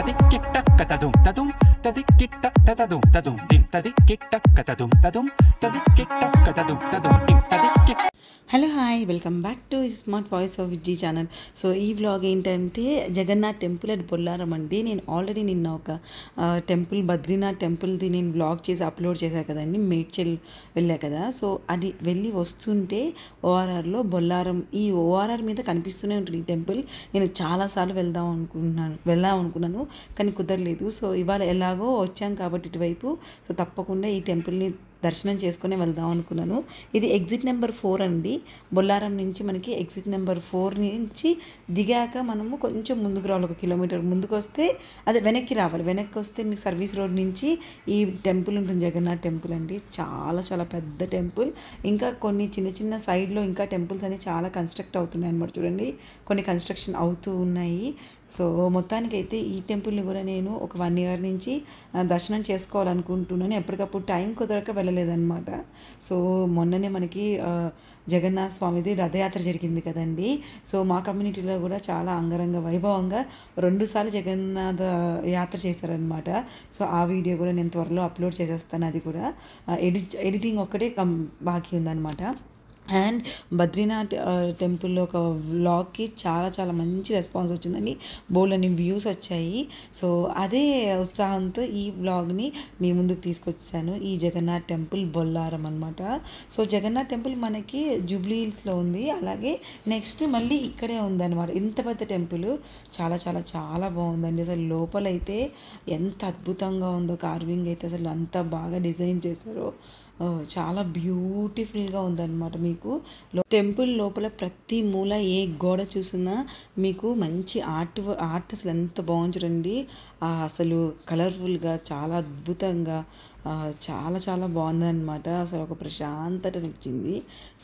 tadik tik tak katadum tadum tadik tik tak tatadum tadum dim tadik tik tak katadum tadum tadik tik tak katadum tadum dim tadik tik hello hi welcome back to smart voice of Vijji channel so ఈ vlog ఏంటంటే Jagannath temple at Bollaram అండి నేను already నిన్న ఒక temple Badrinath టెంపుల్ది నేను vlog చేసి upload చేశాను కదండి మేడ్చెల్ వెళ్ళా కదా సో అది వెళ్ళి వస్తుంటే ఓఆర్ఆర్లో బొల్లారం ఈ ఓఆర్ఆర్ మీద కనిపిస్తూనే ఉంటుంది ఈ టెంపుల్ నేను చాలాసార్లు వెళ్దాం అనుకున్నాను వెళ్దాం అనుకున్నాను కానీ కుదరలేదు సో ఇవాళ ఎలాగో వచ్చాం కాబట్టి ఇటువైపు సో తప్పకుండా ఈ టెంపుల్ని దర్శనం చేసుకునే వెళ్దాం అనుకున్నాను ఇది ఎగ్జిట్ నెంబర్ ఫోర్ అండి బొల్లారం నుంచి మనకి ఎగ్జిట్ నెంబర్ ఫోర్ నుంచి దిగాక మనము కొంచెం ముందుకు రావాలి ఒక కిలోమీటర్ ముందుకు వస్తే అదే వెనక్కి రావాలి వెనక్కి వస్తే మీకు సర్వీస్ రోడ్ నుంచి ఈ టెంపుల్ ఉంటుంది జగన్నాథ్ టెంపుల్ అండి చాలా చాలా పెద్ద టెంపుల్ ఇంకా కొన్ని చిన్న చిన్న సైడ్లో ఇంకా టెంపుల్స్ అనేవి చాలా కన్స్ట్రక్ట్ అవుతున్నాయి అనమాట చూడండి కొన్ని కన్స్ట్రక్షన్ అవుతూ ఉన్నాయి సో మొత్తానికి అయితే ఈ టెంపుల్ని కూడా నేను ఒక వన్ ఇయర్ నుంచి దర్శనం చేసుకోవాలనుకుంటున్నాను ఎప్పటికప్పుడు టైం కుదరక వెళ్ళలేదన్నమాట సో మొన్ననే మనకి జగన్నాథ స్వామిది రథయాత్ర జరిగింది కదండి సో మా కమ్యూనిటీలో కూడా చాలా అంగరంగ వైభవంగా రెండుసార్లు జగన్నాథ యాత్ర చేశారనమాట సో ఆ వీడియో కూడా నేను త్వరలో అప్లోడ్ చేసేస్తాను అది కూడా ఎడిట్ ఎడిటింగ్ ఒక్కటే బాకీ ఉందన్నమాట అండ్ బద్రీనాథ్ టెంపుల్లో ఒక వ్లాగ్కి చాలా చాలా మంచి రెస్పాన్స్ వచ్చిందండి బోల్డ్ అని వ్యూస్ వచ్చాయి సో అదే ఉత్సాహంతో ఈ వ్లాగ్ని మీ ముందుకు తీసుకొచ్చాను ఈ జగన్నాథ్ టెంపుల్ బొల్లారం అనమాట సో జగన్నాథ్ టెంపుల్ మనకి జూబ్లీహిల్స్లో ఉంది అలాగే నెక్స్ట్ మళ్ళీ ఇక్కడే ఉందన్నమాట ఇంత పెద్ద టెంపుల్ చాలా చాలా చాలా బాగుందండి అసలు లోపలైతే ఎంత అద్భుతంగా ఉందో కార్వింగ్ అయితే అసలు అంత బాగా డిజైన్ చేశారో చాలా బ్యూటిఫుల్గా ఉందన్నమాట మీకు మీకు టెంపుల్ లోపల ప్రతి మూల ఏ గోడ చూసినా మీకు మంచి ఆర్ట్ ఆర్ట్ అసలు ఎంత బాగుంది అసలు కలర్ఫుల్గా చాలా అద్భుతంగా చాలా చాలా అనమాట అసలు ఒక ప్రశాంతతనిచ్చింది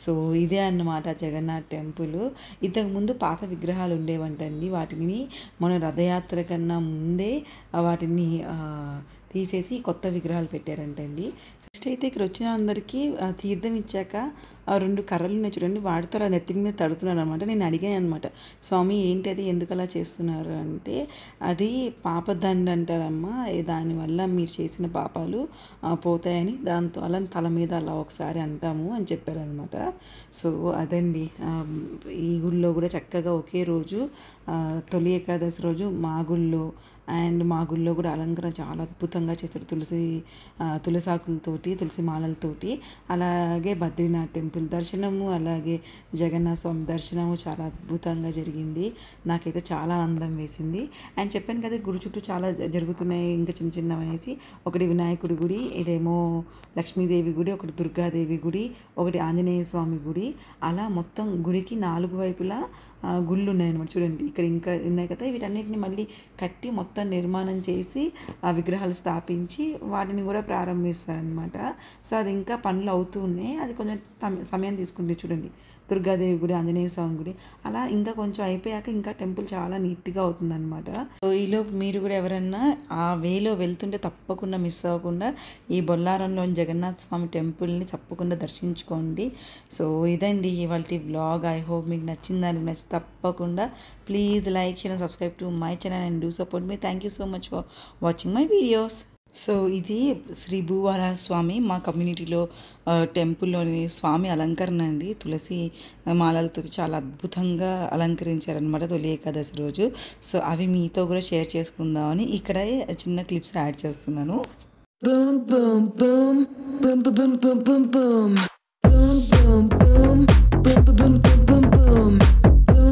సో ఇదే అన్నమాట జగన్నాథ్ టెంపుల్ ఇంతకుముందు పాత విగ్రహాలు ఉండేవంటండి వాటిని మన రథయాత్ర కన్నా ముందే వాటిని తీసేసి కొత్త విగ్రహాలు పెట్టారంటండి ఫస్ట్ అయితే ఇక్కడ వచ్చిన అందరికీ తీర్థం ఇచ్చాక ఆ రెండు కర్రలు ఉన్నాయి చూడండి వాడితో ఆ నెత్తి మీద తడుతున్నాను అనమాట నేను అడిగాను అనమాట స్వామి ఏంటి అది ఎందుకు అలా చేస్తున్నారు అంటే అది పాపదండ అంటారమ్మా దానివల్ల మీరు చేసిన పాపాలు పోతాయని దాంతో అలా తల మీద అలా ఒకసారి అంటాము అని చెప్పారనమాట సో అదండి ఈ గుళ్ళో కూడా చక్కగా ఒకే రోజు తొలి ఏకాదశి రోజు మా గుళ్ళో అండ్ మా గుళ్ళో కూడా అలంకరణ చాలా అద్భుతం అద్భుతంగా చేశారు తులసి తులసాకులతోటి తులసి మాలలతోటి అలాగే బద్రీనాథ్ టెంపుల్ దర్శనము అలాగే జగన్నాథ స్వామి దర్శనము చాలా అద్భుతంగా జరిగింది నాకైతే చాలా ఆనందం వేసింది అండ్ చెప్పాను కదా గుడి చుట్టూ చాలా జరుగుతున్నాయి ఇంకా చిన్న చిన్నవి అనేసి ఒకటి వినాయకుడి గుడి ఇదేమో లక్ష్మీదేవి గుడి ఒకటి దుర్గాదేవి గుడి ఒకటి ఆంజనేయ స్వామి గుడి అలా మొత్తం గుడికి నాలుగు వైపులా గుళ్ళు ఉన్నాయన్నమాట చూడండి ఇక్కడ ఇంకా ఉన్నాయి కదా వీటన్నిటిని మళ్ళీ కట్టి మొత్తం నిర్మాణం చేసి ఆ విగ్రహాలు స్థాపించి వాటిని కూడా ప్రారంభిస్తారనమాట సో అది ఇంకా పనులు అవుతూనే అది కొంచెం సమయం తీసుకుంటే చూడండి దుర్గాదేవి గుడి ఆంజనేయ స్వామి గుడి అలా ఇంకా కొంచెం అయిపోయాక ఇంకా టెంపుల్ చాలా నీట్గా అవుతుందన్నమాట సో ఈలోపు మీరు కూడా ఎవరన్నా ఆ వేలో వెళ్తుంటే తప్పకుండా మిస్ అవ్వకుండా ఈ బొల్లారంలోని జగన్నాథ స్వామి టెంపుల్ని తప్పకుండా దర్శించుకోండి సో ఇదండి ఇవాళ బ్లాగ్ ఐ హోప్ మీకు నచ్చిందని నచ్చి తప్పకుండా please like share subscribe to my channel and do support మీ thank you so much for watching my videos so ఇది శ్రీ భూవారా స్వామి మా కమ్యూనిటీలో టెంపుల్లోని స్వామి అలంకరణ అండి తులసి మాలలతో చాలా అద్భుతంగా అలంకరించారనమాట తొలి ఏకాదశి రోజు సో అవి మీతో కూడా షేర్ చేసుకుందామని ఇక్కడ చిన్న క్లిప్స్ యాడ్ చేస్తున్నాను